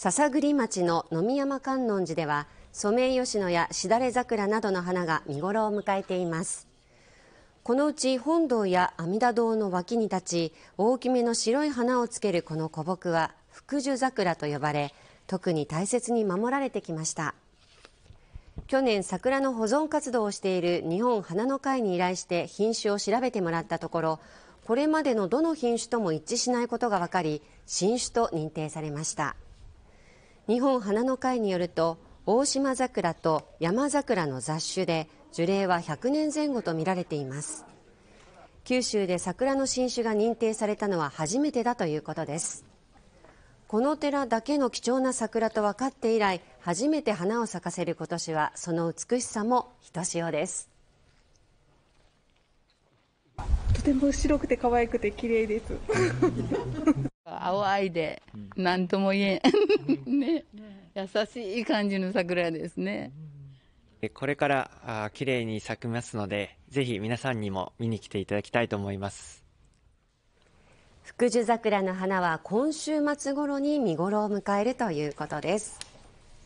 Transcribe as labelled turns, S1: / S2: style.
S1: 篠栗町の野見山観音寺ではソメイヨシノやしだれ桜などの花が見頃を迎えていますこのうち本堂や阿弥陀堂の脇に立ち大きめの白い花をつけるこの古木は福寿桜と呼ばれ特に大切に守られてきました去年桜の保存活動をしている日本花の会に依頼して品種を調べてもらったところこれまでのどの品種とも一致しないことが分かり新種と認定されました日本花の会によると大島桜と山桜の雑種で樹齢は100年前後とみられています九州で桜の新種が認定されたのは初めてだということですこの寺だけの貴重な桜と分かって以来初めて花を咲かせる今年はその美しさもひとしおですとても白くて可
S2: 愛
S3: くて綺麗です淡いで、何とも言えんね、優しい感じの桜ですね。
S2: これからあ綺麗に咲きますので、ぜひ皆さんにも見に来ていただきたいと思います。
S1: 福寿桜の花は今週末頃に見頃を迎えるということです。